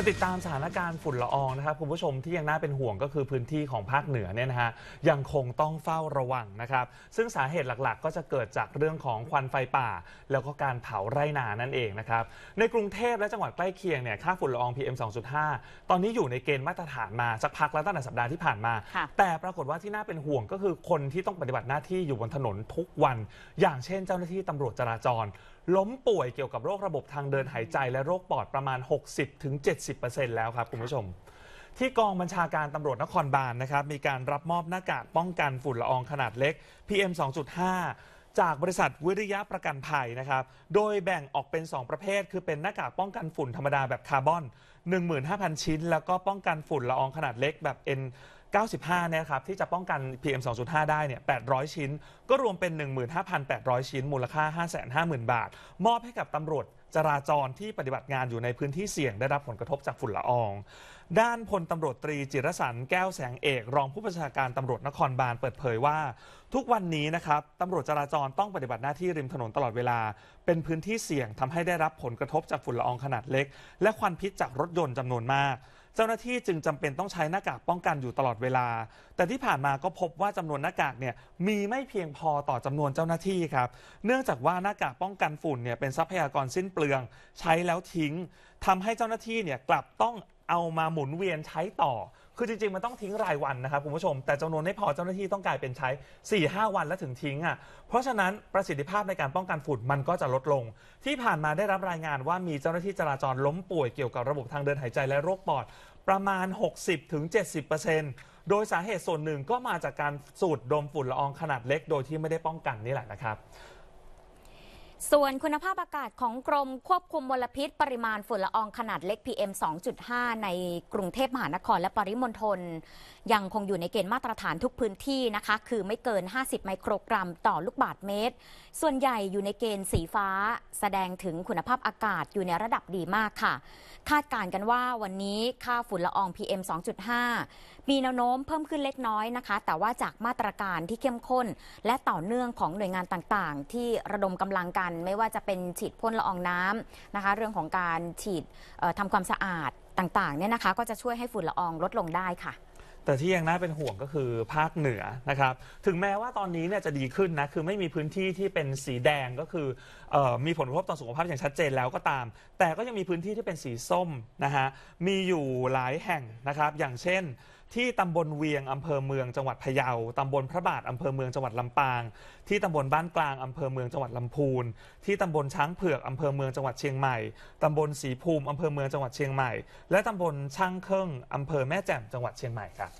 มาติดตามสถานการณ์ฝุ่นละอองนะครับคุณผู้ชมที่ยังน่าเป็นห่วงก็คือพื้นที่ของภาคเหนือเนี่ยนะฮะยังคงต้องเฝ้าระวังนะครับซึ่งสาเหตุหลักๆก็จะเกิดจากเรื่องของควันไฟป่า แล้วก็การเผาไร่นานั่นเองนะครับ ในกรุงเทพและจังหวัดใกล้เคียงเนี่ยค่าฝุ่นละออง PM 2.5ตอนนี้อยู่ในเกณฑ์มาตรฐานมาสักพักแล้วตั้งแต่สัปดาห์ที่ผ่านมาแต่ปรากฏว่าที่น่าเป็นห่วงก็คือ คนที่ต้องปฏิบัติหน้าที่อยู่บนถนนทุกวัน อย่างเช่นเจ้าหน้าที่ตำรวจจราจร ล้มป่วยเกี่ยวกับโรคระบบทางเดินหายใจ และโรคปอดประมาณ 60-70 70%แล้วครับคุณผู้ชม ที่กองบัญชาการตำรวจนครบาลนนะครับมีการรับมอบหน้ากากป้องกันฝุ่นละอองขนาดเล็ก PM 2.5 จากบริษัทวิริยะประกันภัยนะครับโดยแบ่งออกเป็น 2 ประเภทคือเป็นหน้ากากป้องกันฝุ่นธรรมดาแบบคาร์บอน 15,000 ชิ้น แล้วก็ป้องกันฝุ่นละอองขนาดเล็กแบบ N 95 นะครับ ที่จะป้องกัน PM 2.5 ได้เนี่ย 800 ชิ้น ก็รวมเป็น 15,800 ชิ้น มูลค่า 550,000 บาท มอบให้กับตำรวจจราจรที่ปฏิบัติงานอยู่ในพื้นที่เสี่ยงได้รับผลกระทบจากฝุ่นละออง ด้านพลตำรวจตรีจิรสันแก้วแสงเอกรองผู้บัญชาการตำรวจนครบาลเปิดเผยว่า ทุกวันนี้นะครับตำรวจจราจรต้องปฏิบัติหน้าที่ริมถนนตลอดเวลา เป็นพื้นที่เสี่ยงทำให้ได้รับผลกระทบจากฝุ่นละอองขนาดเล็ก และควันพิษจากรถยนต์จำนวนมากเจ้าหน้าที่จึงจำเป็นต้องใช้หน้ากากป้องกันอยู่ตลอดเวลา แต่ที่ผ่านมาก็พบว่าจำนวนหน้ากากเนี่ยมีไม่เพียงพอต่อจำนวนเจ้าหน้าที่ครับ เนื่องจากว่าหน้ากากป้องกันฝุ่นเนี่ยเป็นทรัพยากรสิ้นเปลือง ใช้แล้วทิ้ง ทำให้เจ้าหน้าที่เนี่ยกลับต้องเอามาหมุนเวียนใช้ต่อคือจริงๆ มันต้องทิ้งรายวันนะครับ คุณผู้ชม แต่จำนวนไม่พอเจ้าหน้าที่ต้องกลายเป็นใช้ 4-5 วันแล้วถึงทิ้งอ่ะเพราะฉะนั้นประสิทธิภาพในการป้องกันฝุ่นมันก็จะลดลง ที่ผ่านมาได้รับรายงานว่ามีเจ้าหน้าที่จราจรล้มป่วยเกี่ยวกับระบบทางเดินหายใจและโรคปอด ประมาณ 60-70%โดยสาเหตุส่วนหนึ่งก็มาจากการสูดดมฝุ่นละอองขนาดเล็กโดยที่ไม่ได้ป้องกันนี่แหละนะครับส่วนคุณภาพอากาศของกรมควบคุมมลพิษ ปริมาณฝุ่นละอองขนาดเล็ก PM 2.5 ในกรุงเทพมหานครและปริมณฑลยังคงอยู่ในเกณฑ์มาตรฐานทุกพื้นที่นะคะ คือไม่เกิน 50 ไมโครกรัมต่อลูกบาศก์เมตร ส่วนใหญ่อยู่ในเกณฑ์สีฟ้า แสดงถึงคุณภาพอากาศอยู่ในระดับดีมากค่ะ คาดการณ์กันว่าวันนี้ค่าฝุ่นละออง PM 2.5มีแนวโน้มเพิ่มขึ้นเล็กน้อยนะคะ แต่ว่าจากมาตรการที่เข้มข้นและต่อเนื่องของหน่วยงานต่าง ๆ ที่ระดมกำลังกัน ไม่ว่าจะเป็นฉีดพ่นละอองน้ำนะคะ เรื่องของการฉีดทำความสะอาดต่าง ๆ เนี่ยนะคะก็จะช่วยให้ฝุ่นละอองลดลงได้ค่ะ แต่ที่ยังน่าเป็นห่วงก็คือภาคเหนือนะครับ ถึงแม้ว่าตอนนี้เนี่ยจะดีขึ้นนะ คือไม่มีพื้นที่ที่เป็นสีแดงก็คือออมีผลกระทบต่อสุขภาพอย่างชัดเจนแล้วก็ตาม แต่ก็ยังมีพื้นที่ที่เป็นสีส้มนะฮะมีอยู่หลายแห่งนะครับ อย่างเช่นที่ตำบลเวียงอำเภอเมืองจังหวัดพะเยา ตำบลพระบาทอำเภอเมืองจังหวัดลำปาง ที่ตำบลบ้านกลางอำเภอเมืองจังหวัดลำพูน ที่ตำบลช้างเผือกอำเภอเมืองจังหวัดเชียงใหม่ ตำบลสีภูมิอำเภอเมืองจังหวัดเชียงใหม่ และตำบลช่างเครื่องอำเภอแม่แจ่มจังหวัดเชียงใหม่ครับ